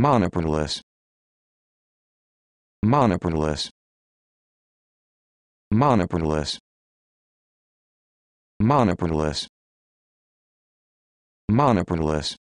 monoperless monoperless monoperless monoperless monoperless